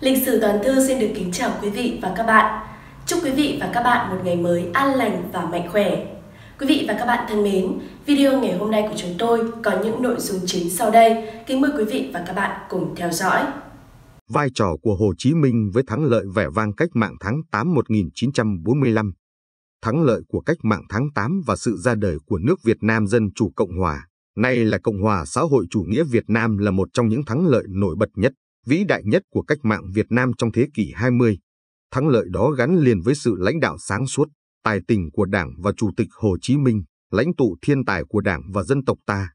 Lịch sử toàn thư xin được kính chào quý vị và các bạn. Chúc quý vị và các bạn một ngày mới an lành và mạnh khỏe. Quý vị và các bạn thân mến, video ngày hôm nay của chúng tôi có những nội dung chính sau đây. Kính mời quý vị và các bạn cùng theo dõi. Vai trò của Hồ Chí Minh với thắng lợi vẻ vang cách mạng tháng 8 1945, thắng lợi của cách mạng tháng 8 và sự ra đời của nước Việt Nam Dân Chủ Cộng Hòa, nay là Cộng hòa Xã hội Chủ nghĩa Việt Nam là một trong những thắng lợi nổi bật nhất vĩ đại nhất của cách mạng Việt Nam trong thế kỷ 20. Thắng lợi đó gắn liền với sự lãnh đạo sáng suốt, tài tình của Đảng và Chủ tịch Hồ Chí Minh, lãnh tụ thiên tài của Đảng và dân tộc ta.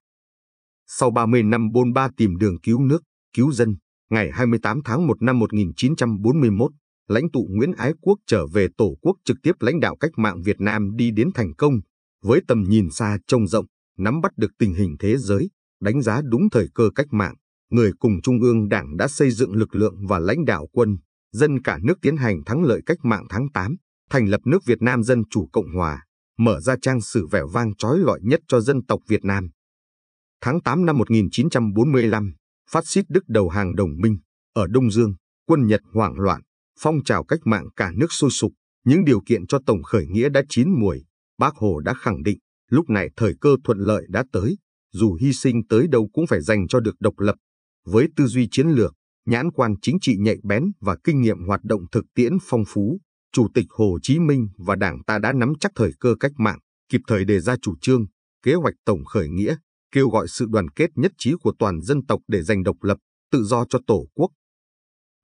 Sau 30 năm bôn ba tìm đường cứu nước, cứu dân, ngày 28 tháng 1 năm 1941, lãnh tụ Nguyễn Ái Quốc trở về Tổ quốc trực tiếp lãnh đạo cách mạng Việt Nam đi đến thành công, với tầm nhìn xa trông rộng, nắm bắt được tình hình thế giới, đánh giá đúng thời cơ cách mạng người cùng Trung ương Đảng đã xây dựng lực lượng và lãnh đạo quân, dân cả nước tiến hành thắng lợi cách mạng tháng 8, thành lập nước Việt Nam Dân Chủ Cộng Hòa, mở ra trang sử vẻ vang trói lọi nhất cho dân tộc Việt Nam. Tháng 8 năm 1945, phát xít Đức đầu hàng đồng minh, ở Đông Dương, quân Nhật hoảng loạn, phong trào cách mạng cả nước sôi sục, những điều kiện cho tổng khởi nghĩa đã chín muồi, Bác Hồ đã khẳng định, lúc này thời cơ thuận lợi đã tới, dù hy sinh tới đâu cũng phải dành cho được độc lập với tư duy chiến lược, nhãn quan chính trị nhạy bén và kinh nghiệm hoạt động thực tiễn phong phú, Chủ tịch Hồ Chí Minh và Đảng ta đã nắm chắc thời cơ cách mạng, kịp thời đề ra chủ trương, kế hoạch tổng khởi nghĩa, kêu gọi sự đoàn kết nhất trí của toàn dân tộc để giành độc lập, tự do cho Tổ quốc.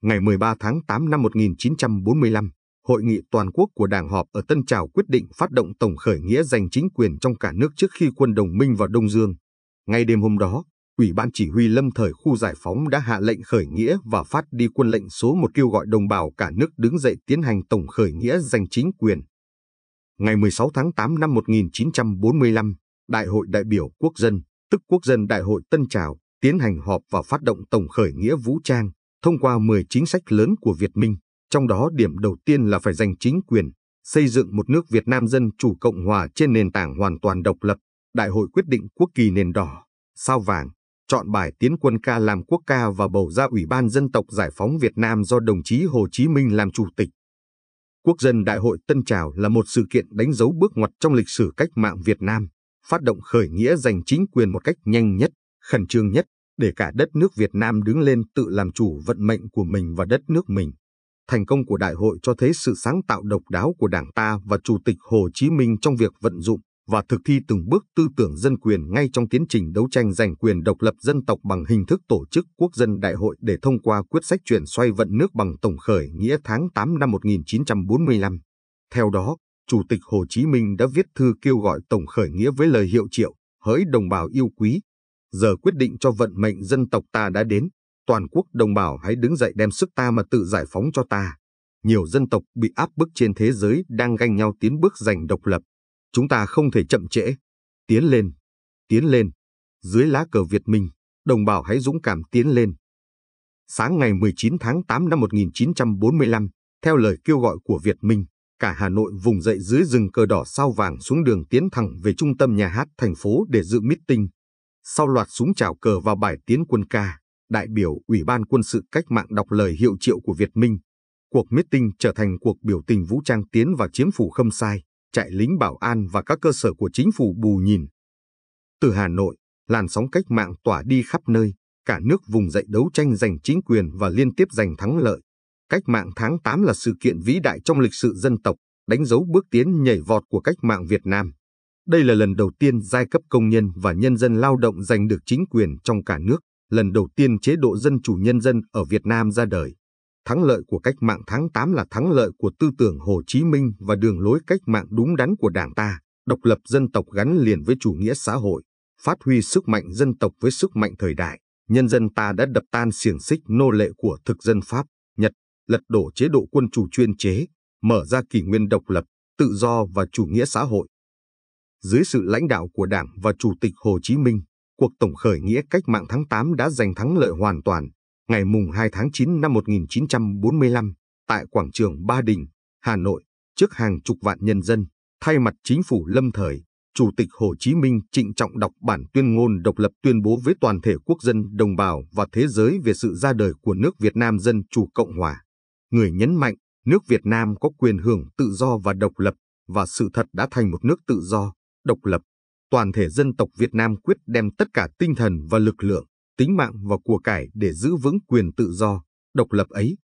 Ngày 13 tháng 8 năm 1945, Hội nghị toàn quốc của Đảng họp ở Tân Trào quyết định phát động tổng khởi nghĩa giành chính quyền trong cả nước trước khi quân đồng minh vào Đông Dương. Ngay đêm hôm đó, Ủy ban chỉ huy lâm thời khu giải phóng đã hạ lệnh khởi nghĩa và phát đi quân lệnh số 1 kêu gọi đồng bào cả nước đứng dậy tiến hành tổng khởi nghĩa giành chính quyền. Ngày 16 tháng 8 năm 1945, Đại hội đại biểu quốc dân, tức Quốc dân Đại hội Tân Trào, tiến hành họp và phát động tổng khởi nghĩa vũ trang, thông qua 10 chính sách lớn của Việt Minh, trong đó điểm đầu tiên là phải giành chính quyền, xây dựng một nước Việt Nam Dân Chủ Cộng Hòa trên nền tảng hoàn toàn độc lập. Đại hội quyết định quốc kỳ nền đỏ, sao vàng, chọn bài tiến quân ca làm quốc ca và bầu ra Ủy ban Dân tộc Giải phóng Việt Nam do đồng chí Hồ Chí Minh làm chủ tịch. Quốc dân Đại hội Tân Trào là một sự kiện đánh dấu bước ngoặt trong lịch sử cách mạng Việt Nam, phát động khởi nghĩa giành chính quyền một cách nhanh nhất, khẩn trương nhất, để cả đất nước Việt Nam đứng lên tự làm chủ vận mệnh của mình và đất nước mình. Thành công của đại hội cho thấy sự sáng tạo độc đáo của Đảng ta và Chủ tịch Hồ Chí Minh trong việc vận dụng và thực thi từng bước tư tưởng dân quyền ngay trong tiến trình đấu tranh giành quyền độc lập dân tộc bằng hình thức tổ chức quốc dân đại hội để thông qua quyết sách chuyển xoay vận nước bằng tổng khởi nghĩa tháng 8 năm 1945. Theo đó, Chủ tịch Hồ Chí Minh đã viết thư kêu gọi tổng khởi nghĩa với lời hiệu triệu, hỡi đồng bào yêu quý. Giờ quyết định cho vận mệnh dân tộc ta đã đến, toàn quốc đồng bào hãy đứng dậy đem sức ta mà tự giải phóng cho ta. Nhiều dân tộc bị áp bức trên thế giới đang ganh nhau tiến bước giành độc lập, Chúng ta không thể chậm trễ. Tiến lên, tiến lên. Dưới lá cờ Việt Minh, đồng bào hãy dũng cảm tiến lên. Sáng ngày 19 tháng 8 năm 1945, theo lời kêu gọi của Việt Minh, cả Hà Nội vùng dậy dưới rừng cờ đỏ sao vàng xuống đường tiến thẳng về trung tâm nhà hát thành phố để dự meeting. Sau loạt súng chào cờ và bài tiến quân ca, đại biểu Ủy ban quân sự cách mạng đọc lời hiệu triệu của Việt Minh. Cuộc meeting trở thành cuộc biểu tình vũ trang tiến và chiếm phủ khâm sai trại lính bảo an và các cơ sở của chính phủ bù nhìn. Từ Hà Nội, làn sóng cách mạng tỏa đi khắp nơi, cả nước vùng dậy đấu tranh giành chính quyền và liên tiếp giành thắng lợi. Cách mạng tháng 8 là sự kiện vĩ đại trong lịch sử dân tộc, đánh dấu bước tiến nhảy vọt của cách mạng Việt Nam. Đây là lần đầu tiên giai cấp công nhân và nhân dân lao động giành được chính quyền trong cả nước, lần đầu tiên chế độ dân chủ nhân dân ở Việt Nam ra đời. Thắng lợi của cách mạng tháng 8 là thắng lợi của tư tưởng Hồ Chí Minh và đường lối cách mạng đúng đắn của Đảng ta, độc lập dân tộc gắn liền với chủ nghĩa xã hội, phát huy sức mạnh dân tộc với sức mạnh thời đại. Nhân dân ta đã đập tan xiềng xích nô lệ của thực dân Pháp, Nhật, lật đổ chế độ quân chủ chuyên chế, mở ra kỷ nguyên độc lập, tự do và chủ nghĩa xã hội. Dưới sự lãnh đạo của Đảng và Chủ tịch Hồ Chí Minh, cuộc tổng khởi nghĩa cách mạng tháng 8 đã giành thắng lợi hoàn toàn, ngày mùng 2 tháng 9 năm 1945, tại quảng trường Ba Đình, Hà Nội, trước hàng chục vạn nhân dân, thay mặt chính phủ lâm thời, Chủ tịch Hồ Chí Minh trịnh trọng đọc bản tuyên ngôn độc lập tuyên bố với toàn thể quốc dân, đồng bào và thế giới về sự ra đời của nước Việt Nam Dân Chủ Cộng Hòa. Người nhấn mạnh, nước Việt Nam có quyền hưởng tự do và độc lập, và sự thật đã thành một nước tự do, độc lập. Toàn thể dân tộc Việt Nam quyết đem tất cả tinh thần và lực lượng, tính mạng và của cải để giữ vững quyền tự do, độc lập ấy.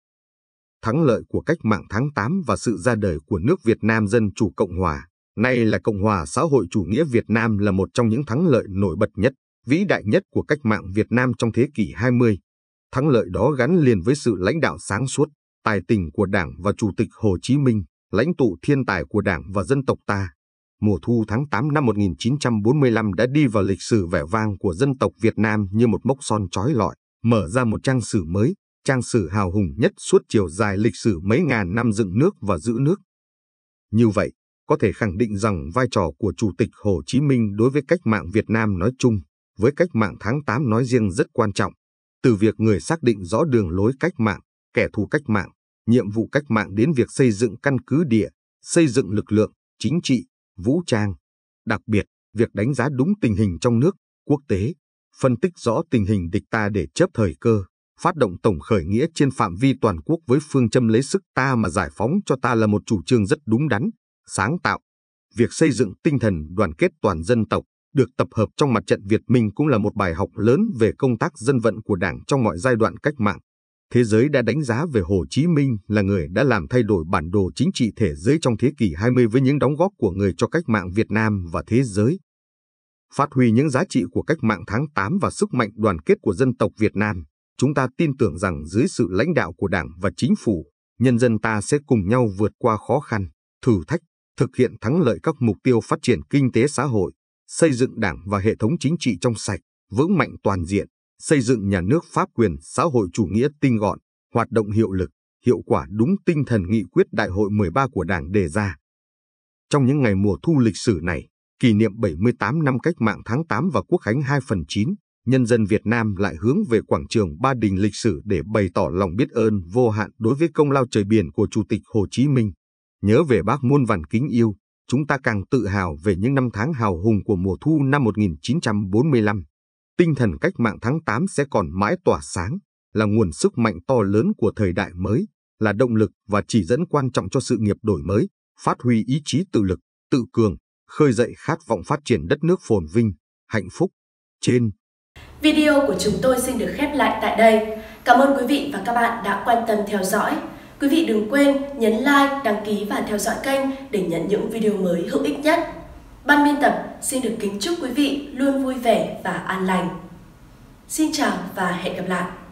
Thắng lợi của cách mạng tháng 8 và sự ra đời của nước Việt Nam Dân Chủ Cộng Hòa, nay là Cộng Hòa Xã hội Chủ nghĩa Việt Nam là một trong những thắng lợi nổi bật nhất, vĩ đại nhất của cách mạng Việt Nam trong thế kỷ 20. Thắng lợi đó gắn liền với sự lãnh đạo sáng suốt, tài tình của Đảng và Chủ tịch Hồ Chí Minh, lãnh tụ thiên tài của Đảng và dân tộc ta mùa thu tháng 8 năm 1945 đã đi vào lịch sử vẻ vang của dân tộc Việt Nam như một mốc son trói lọi, mở ra một trang sử mới, trang sử hào hùng nhất suốt chiều dài lịch sử mấy ngàn năm dựng nước và giữ nước. Như vậy, có thể khẳng định rằng vai trò của Chủ tịch Hồ Chí Minh đối với cách mạng Việt Nam nói chung, với cách mạng tháng 8 nói riêng rất quan trọng. Từ việc người xác định rõ đường lối cách mạng, kẻ thù cách mạng, nhiệm vụ cách mạng đến việc xây dựng căn cứ địa, xây dựng lực lượng, chính trị, vũ trang. Đặc biệt, việc đánh giá đúng tình hình trong nước, quốc tế, phân tích rõ tình hình địch ta để chấp thời cơ, phát động tổng khởi nghĩa trên phạm vi toàn quốc với phương châm lấy sức ta mà giải phóng cho ta là một chủ trương rất đúng đắn, sáng tạo. Việc xây dựng tinh thần đoàn kết toàn dân tộc được tập hợp trong mặt trận Việt Minh cũng là một bài học lớn về công tác dân vận của Đảng trong mọi giai đoạn cách mạng thế giới đã đánh giá về Hồ Chí Minh là người đã làm thay đổi bản đồ chính trị thế giới trong thế kỷ 20 với những đóng góp của người cho cách mạng Việt Nam và thế giới. Phát huy những giá trị của cách mạng tháng 8 và sức mạnh đoàn kết của dân tộc Việt Nam, chúng ta tin tưởng rằng dưới sự lãnh đạo của Đảng và Chính phủ, nhân dân ta sẽ cùng nhau vượt qua khó khăn, thử thách, thực hiện thắng lợi các mục tiêu phát triển kinh tế xã hội, xây dựng Đảng và hệ thống chính trị trong sạch, vững mạnh toàn diện, xây dựng nhà nước pháp quyền xã hội chủ nghĩa tinh gọn, hoạt động hiệu lực, hiệu quả đúng tinh thần nghị quyết Đại hội 13 của Đảng đề ra. Trong những ngày mùa thu lịch sử này, kỷ niệm 78 năm cách mạng tháng 8 và quốc khánh 2 phần 9, nhân dân Việt Nam lại hướng về quảng trường Ba Đình lịch sử để bày tỏ lòng biết ơn vô hạn đối với công lao trời biển của Chủ tịch Hồ Chí Minh. Nhớ về bác muôn vàn kính yêu, chúng ta càng tự hào về những năm tháng hào hùng của mùa thu năm 1945. Tinh thần cách mạng tháng 8 sẽ còn mãi tỏa sáng, là nguồn sức mạnh to lớn của thời đại mới, là động lực và chỉ dẫn quan trọng cho sự nghiệp đổi mới, phát huy ý chí tự lực, tự cường, khơi dậy khát vọng phát triển đất nước phồn vinh, hạnh phúc. Trên Video của chúng tôi xin được khép lại tại đây. Cảm ơn quý vị và các bạn đã quan tâm theo dõi. Quý vị đừng quên nhấn like, đăng ký và theo dõi kênh để nhận những video mới hữu ích nhất. Ban biên tập xin được kính chúc quý vị luôn vui vẻ và an lành. Xin chào và hẹn gặp lại!